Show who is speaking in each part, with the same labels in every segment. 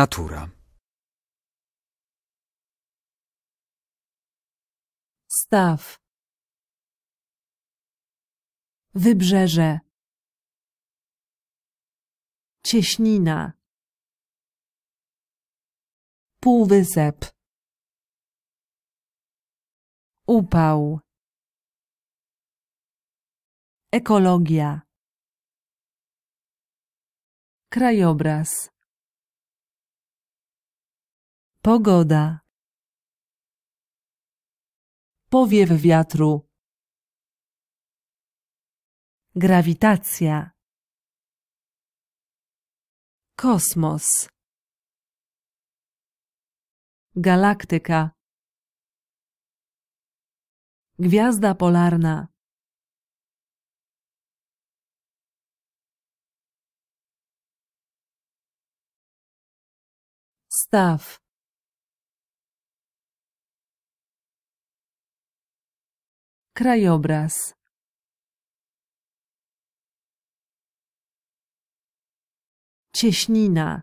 Speaker 1: Natura. Staw. Wybrzeże. Cieśnina. Półwysep. Upał. Ekologia. Krajobraz. Pogoda. Powiew wiatru. Grawitacja. Kosmos. Galaktyka. Gwiazda polarna. Staw. Krajobraz Cieśnina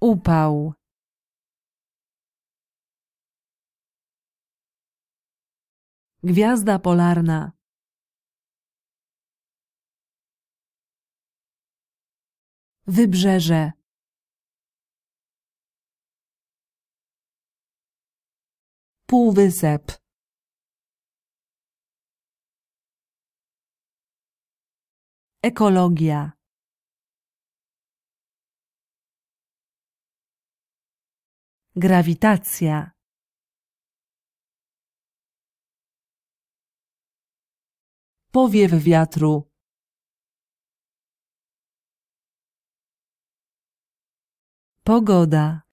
Speaker 1: Upał Gwiazda polarna Wybrzeże Półwysep. Ekologia. Grawitacja. Powiew wiatru. Pogoda.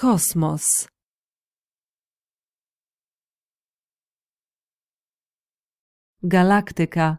Speaker 1: Kosmos. Galaktyka.